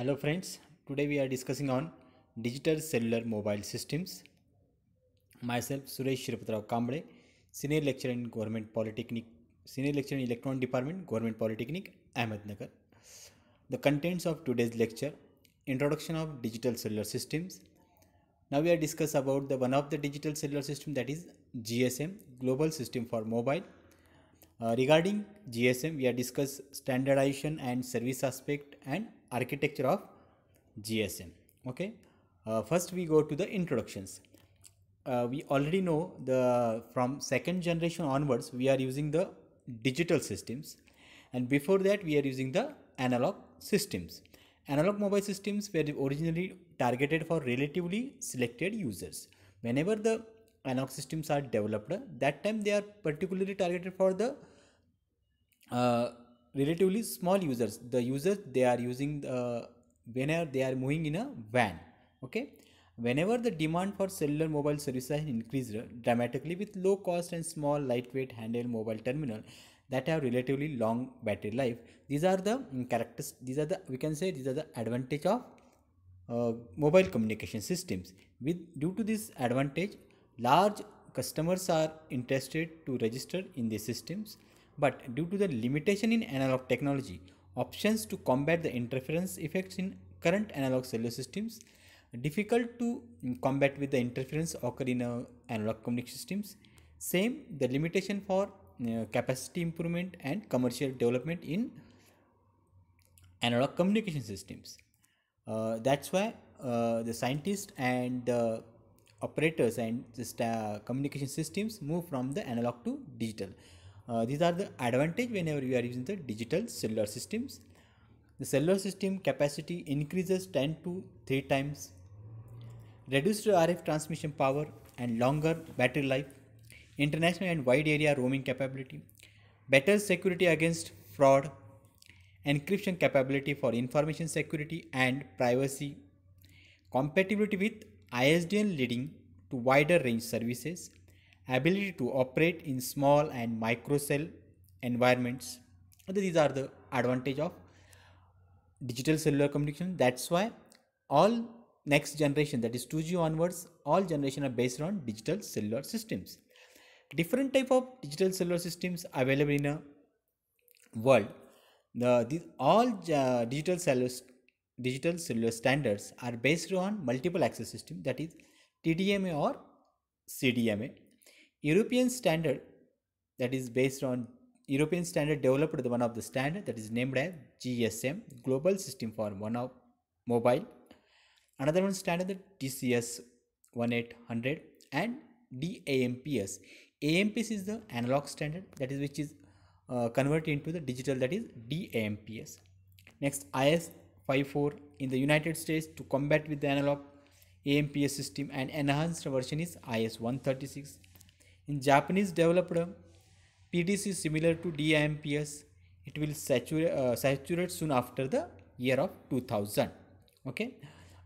hello friends today we are discussing on digital cellular mobile systems myself suresh shirpatrao kamble senior lecturer in government polytechnic senior lecturer in electron department government polytechnic ahmednagar the contents of today's lecture introduction of digital cellular systems now we are discuss about the one of the digital cellular system that is gsm global system for mobile uh, regarding GSM, we have discussed standardization and service aspect and architecture of GSM. Okay. Uh, first, we go to the introductions. Uh, we already know the from second generation onwards, we are using the digital systems, and before that, we are using the analog systems. Analog mobile systems were originally targeted for relatively selected users. Whenever the analog systems are developed that time they are particularly targeted for the uh, relatively small users the users they are using uh, whenever they are moving in a van okay whenever the demand for cellular mobile services increased dramatically with low cost and small lightweight handheld mobile terminal that have relatively long battery life these are the characters these are the we can say these are the advantage of uh, mobile communication systems with due to this advantage large customers are interested to register in these systems but due to the limitation in analog technology options to combat the interference effects in current analog cellular systems difficult to combat with the interference occur in uh, analog communication systems same the limitation for uh, capacity improvement and commercial development in analog communication systems uh, that's why uh, the scientists and the uh, operators and just uh, communication systems move from the analog to digital. Uh, these are the advantage whenever you are using the digital cellular systems. The cellular system capacity increases 10 to 3 times, reduced RF transmission power and longer battery life, international and wide area roaming capability, better security against fraud, encryption capability for information security and privacy, compatibility with ISDN leading to wider range services, ability to operate in small and micro cell environments. These are the advantage of digital cellular communication. That's why all next generation, that is 2G onwards, all generation are based on digital cellular systems. Different type of digital cellular systems available in a world. The, all uh, digital cellular digital cellular standards are based on multiple access system that is TDMA or CDMA. European standard that is based on European standard developed one of the standard that is named as GSM Global System for one of mobile. Another one standard the TCS 1800 and DAMPS. AMPS is the analog standard that is which is uh, converted into the digital that is DAMPS. Next IS 5.4 in the United States to combat with the analog AMPS system and enhanced version is IS-136. In Japanese developed uh, PDC similar to DIMPS, it will saturate, uh, saturate soon after the year of 2000. Okay.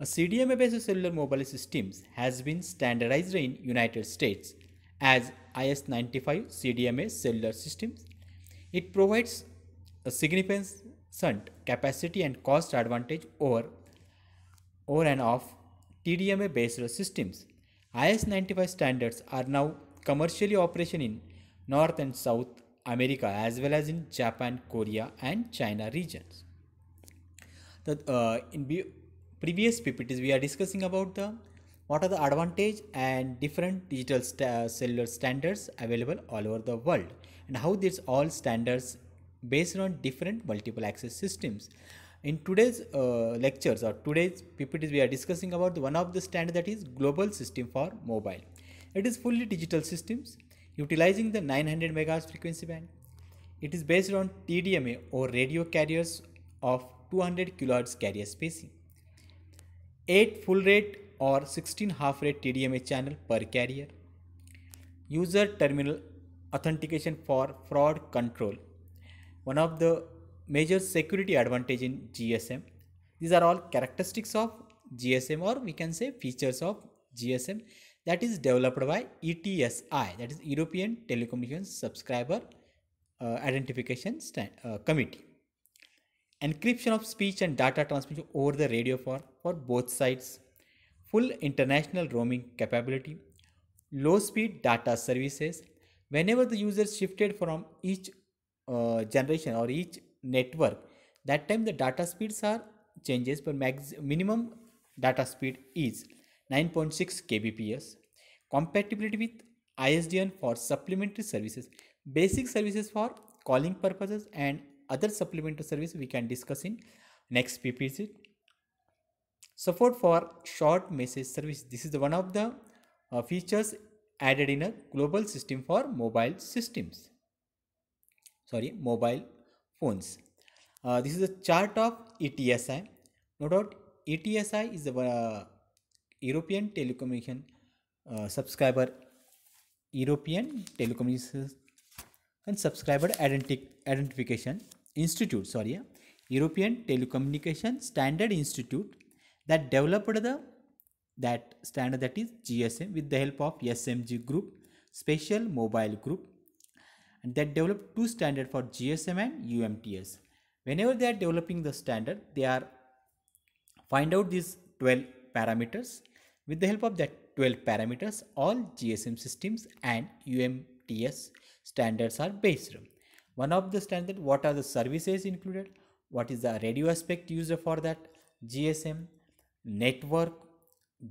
A CDMA based cellular mobile systems has been standardized in United States as IS-95 CDMA cellular systems. It provides a significant sunt capacity and cost advantage over over and off TDMA based systems. IS 95 standards are now commercially operational in North and South America as well as in Japan, Korea and China regions. The, uh, in previous PPTs we are discussing about the what are the advantage and different digital st cellular standards available all over the world and how these all standards based on different multiple access systems. In today's uh, lectures or today's PPTs, we are discussing about one of the standard that is global system for mobile. It is fully digital systems utilizing the 900 MHz frequency band. It is based on TDMA or radio carriers of 200 kHz carrier spacing. 8 full rate or 16 half rate TDMA channel per carrier. User terminal authentication for fraud control one of the major security advantage in GSM. These are all characteristics of GSM or we can say features of GSM that is developed by ETSI that is European Telecommunications Subscriber uh, Identification Stand, uh, Committee. Encryption of speech and data transmission over the radio for, for both sides. Full international roaming capability. Low speed data services. Whenever the user shifted from each uh, generation or each network that time the data speeds are changes but max minimum data speed is 9.6 kbps compatibility with isdn for supplementary services basic services for calling purposes and other supplementary service we can discuss in next ppc support for short message service this is the one of the uh, features added in a global system for mobile systems sorry mobile phones. Uh, this is a chart of ETSI. No doubt ETSI is a uh, European Telecommunication uh, Subscriber European telecommunications and Subscriber identity Identification Institute. Sorry, uh, European Telecommunication Standard Institute that developed the that standard that is GSM with the help of SMG group, Special Mobile Group, and that developed two standards for GSM and UMTS. Whenever they are developing the standard, they are find out these 12 parameters. With the help of that 12 parameters, all GSM systems and UMTS standards are based. One of the standard, what are the services included? What is the radio aspect used for that? GSM, network,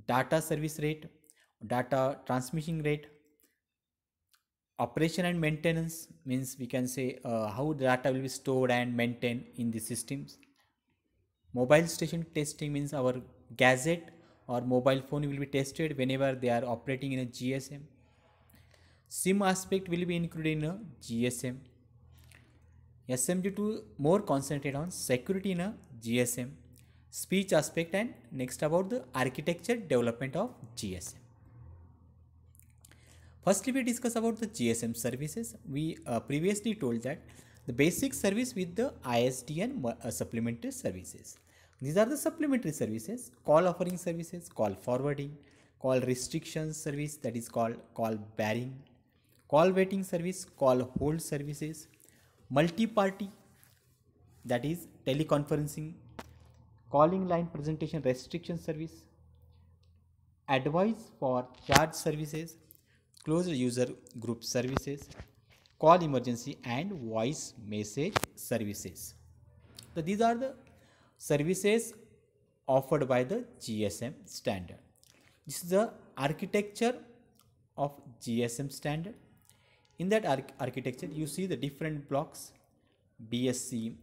data service rate, data transmission rate, operation and maintenance means we can say uh, how the data will be stored and maintained in the systems mobile station testing means our gadget or mobile phone will be tested whenever they are operating in a gsm sim aspect will be included in a gsm smg2 more concentrated on security in a gsm speech aspect and next about the architecture development of gsm Firstly, we discuss about the GSM services. We uh, previously told that the basic service with the ISDN uh, supplementary services. These are the supplementary services, call offering services, call forwarding, call restriction service that is called call barring, call waiting service, call hold services, multi-party that is teleconferencing, calling line presentation restriction service, advice for charge services, closed user group services, call emergency and voice message services. So these are the services offered by the GSM standard. This is the architecture of GSM standard. In that arch architecture, you see the different blocks BSC,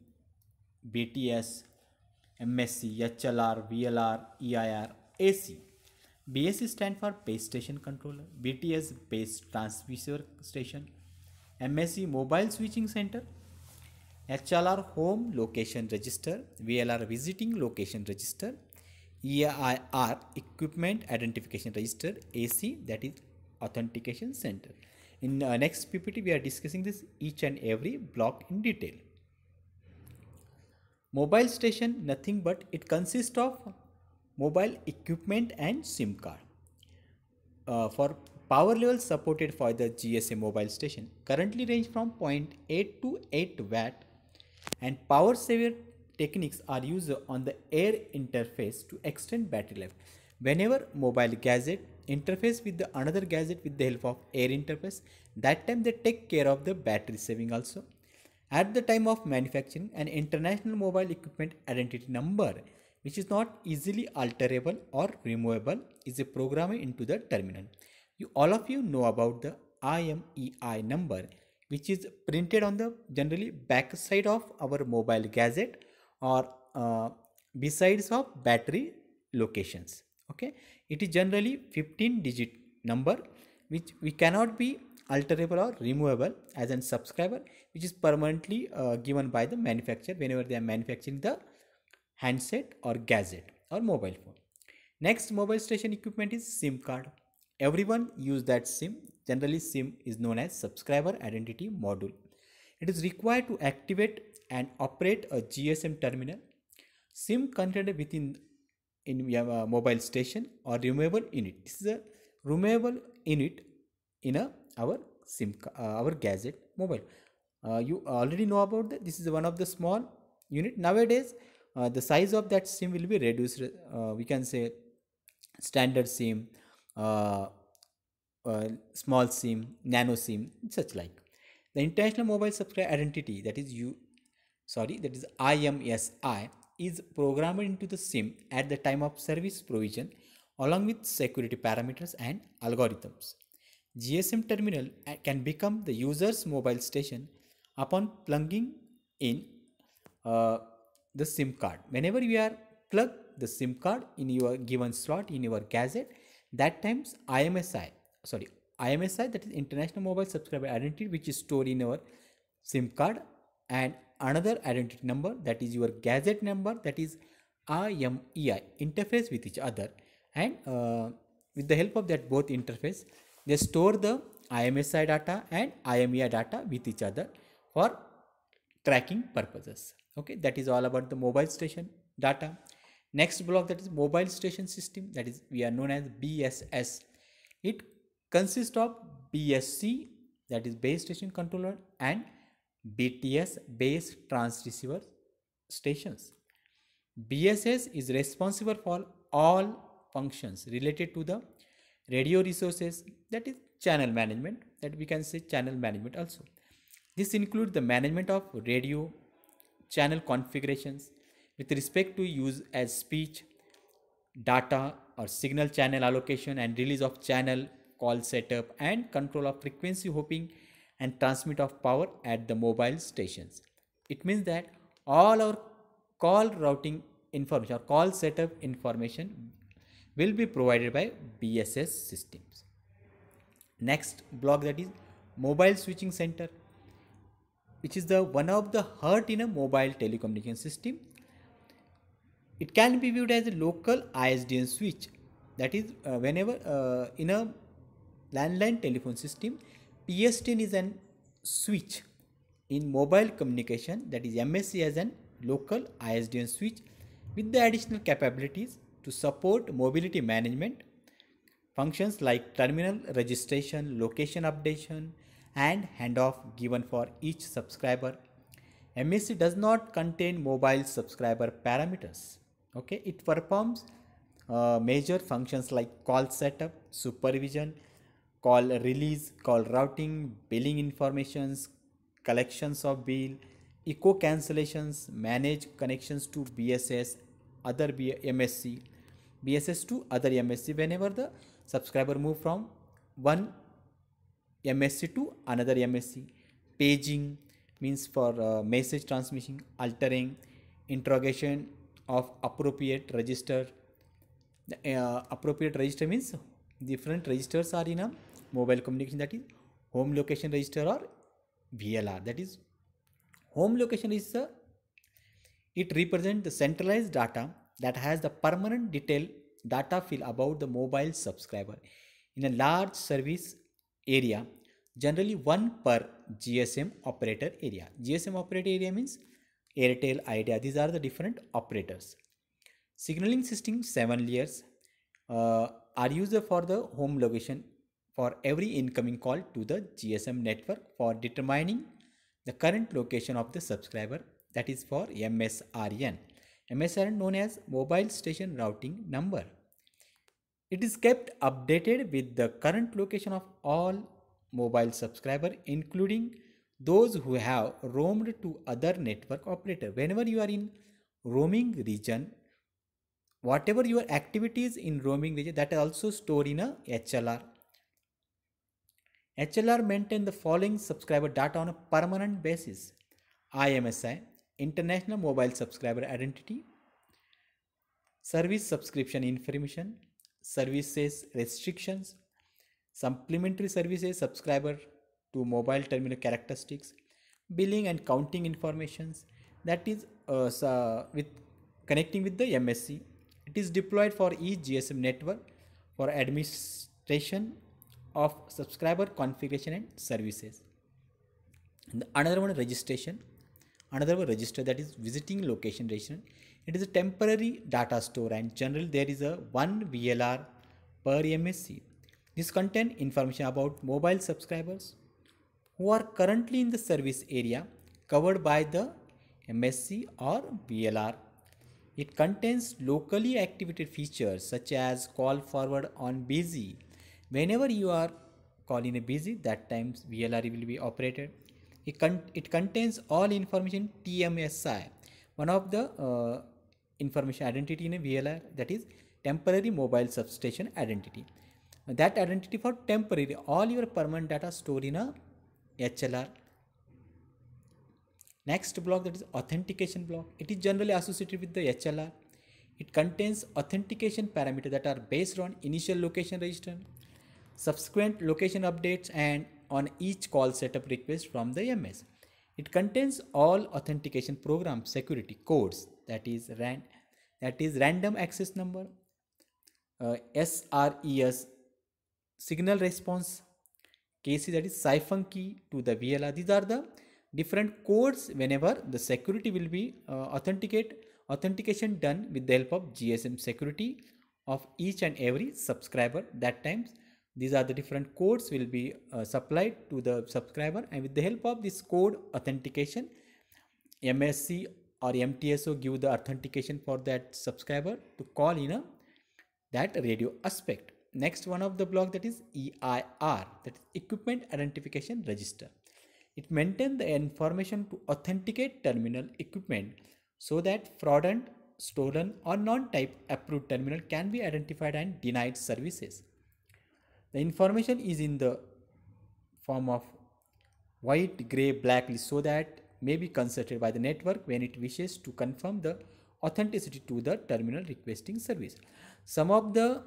BTS, MSC, HLR, VLR, EIR, AC. BS stand for base station controller, BTS base transmitter station, MSC mobile switching center, HLR home location register, VLR visiting location register, EIR equipment identification register, AC that is authentication center. In uh, next PPT we are discussing this each and every block in detail. Mobile station nothing but it consists of mobile equipment and SIM card. Uh, for power levels supported for the GSA mobile station currently range from 0.8 to 8 watt and power saver techniques are used on the air interface to extend battery life. Whenever mobile gadget interface with the another gadget with the help of air interface that time they take care of the battery saving also. At the time of manufacturing an international mobile equipment identity number which is not easily alterable or removable is a programmed into the terminal. You all of you know about the IMEI number which is printed on the generally back side of our mobile gadget or uh, besides of battery locations okay it is generally 15 digit number which we cannot be alterable or removable as a subscriber which is permanently uh, given by the manufacturer whenever they are manufacturing the handset or gadget or mobile phone. Next mobile station equipment is SIM card. Everyone use that SIM. Generally SIM is known as subscriber identity module. It is required to activate and operate a GSM terminal. SIM contained within in your uh, mobile station or removable unit. This is a removable unit in a our SIM uh, our gadget mobile. Uh, you already know about that. This is one of the small unit. Nowadays, uh, the size of that sim will be reduced uh, we can say standard sim uh, uh small sim nano sim such like the international mobile subscriber identity that is you sorry that is imsi is programmed into the sim at the time of service provision along with security parameters and algorithms gsm terminal uh, can become the user's mobile station upon plugging in uh, the SIM card. Whenever you are plug the SIM card in your given slot in your gadget, that times IMSI, sorry, IMSI that is International Mobile Subscriber Identity which is stored in your SIM card and another identity number that is your gadget number that is IMEI interface with each other and uh, with the help of that both interface they store the IMSI data and IMEI data with each other for tracking purposes okay that is all about the mobile station data next block that is mobile station system that is we are known as bss it consists of bsc that is base station controller and bts base transceiver stations bss is responsible for all functions related to the radio resources that is channel management that we can say channel management also this includes the management of radio channel configurations with respect to use as speech, data or signal channel allocation and release of channel, call setup and control of frequency hopping and transmit of power at the mobile stations. It means that all our call routing information or call setup information will be provided by BSS systems. Next block that is mobile switching center which is the one of the heart in a mobile telecommunication system. It can be viewed as a local ISDN switch. That is, uh, whenever uh, in a landline telephone system, PSTN is an switch in mobile communication. That is, MSC as an local ISDN switch with the additional capabilities to support mobility management functions like terminal registration, location updation, and handoff given for each subscriber. MSC does not contain mobile subscriber parameters. Okay, it performs uh, major functions like call setup, supervision, call release, call routing, billing informations, collections of bill, echo cancellations, manage connections to BSS, other B MSC, BSS to other MSC whenever the subscriber move from one MSC to another MSC. Paging means for uh, message transmission, altering, interrogation of appropriate register. The, uh, appropriate register means different registers are in a mobile communication that is home location register or VLR that is home location register it represents the centralized data that has the permanent detail data field about the mobile subscriber in a large service area generally one per GSM operator area. GSM operator area means Airtel, Idea. These are the different operators. Signaling system seven layers uh, are used for the home location for every incoming call to the GSM network for determining the current location of the subscriber. That is for MSRN. MSRN known as mobile station routing number. It is kept updated with the current location of all mobile subscriber including those who have roamed to other network operator. Whenever you are in roaming region, whatever your activities in roaming region that is also stored in a HLR. HLR maintain the following subscriber data on a permanent basis. IMSI, International Mobile Subscriber Identity, Service Subscription Information, services restrictions, supplementary services subscriber to mobile terminal characteristics, billing and counting informations that is uh, so uh, with connecting with the MSC. It is deployed for each GSM network for administration of subscriber configuration and services. And another one registration, another one register that is visiting location registration it is a temporary data store and generally there is a one VLR per MSC. This contains information about mobile subscribers who are currently in the service area covered by the MSC or VLR. It contains locally activated features such as call forward on busy. Whenever you are calling a busy, that times VLR will be operated. It, con it contains all information TMSI one of the uh, information identity in a VLR that is temporary mobile substation identity. That identity for temporary, all your permanent data stored in a HLR. Next block that is authentication block. It is generally associated with the HLR. It contains authentication parameters that are based on initial location register, subsequent location updates and on each call setup request from the MS. It contains all authentication program security codes that is ran that is random access number, uh, SRES signal response, KC that is siphon key to the VLR. These are the different codes whenever the security will be uh, authenticate authentication done with the help of GSM security of each and every subscriber that times these are the different codes will be uh, supplied to the subscriber and with the help of this code authentication msc or mtso give the authentication for that subscriber to call in a that radio aspect next one of the block that is eir that is equipment identification register it maintains the information to authenticate terminal equipment so that fraudulent stolen or non-type approved terminal can be identified and denied services the information is in the form of white gray black list so that may be consulted by the network when it wishes to confirm the authenticity to the terminal requesting service some of the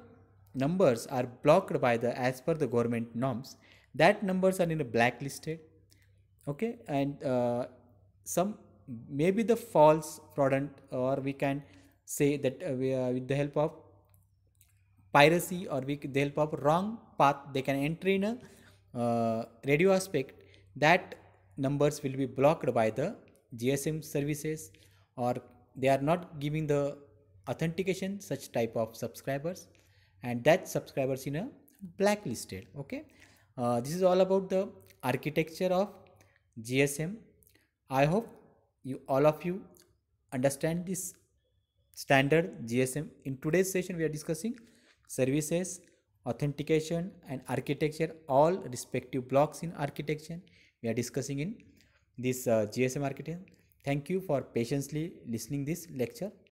numbers are blocked by the as per the government norms that numbers are in a blacklisted okay and uh, some maybe the false fraudulent or we can say that uh, we, with the help of piracy or with the help of wrong path they can enter in a uh, radio aspect that numbers will be blocked by the GSM services or they are not giving the authentication such type of subscribers and that subscribers in a blacklisted okay uh, this is all about the architecture of GSM I hope you all of you understand this standard GSM in today's session we are discussing services authentication and architecture all respective blocks in architecture we are discussing in this uh, gsm architecture thank you for patiently listening this lecture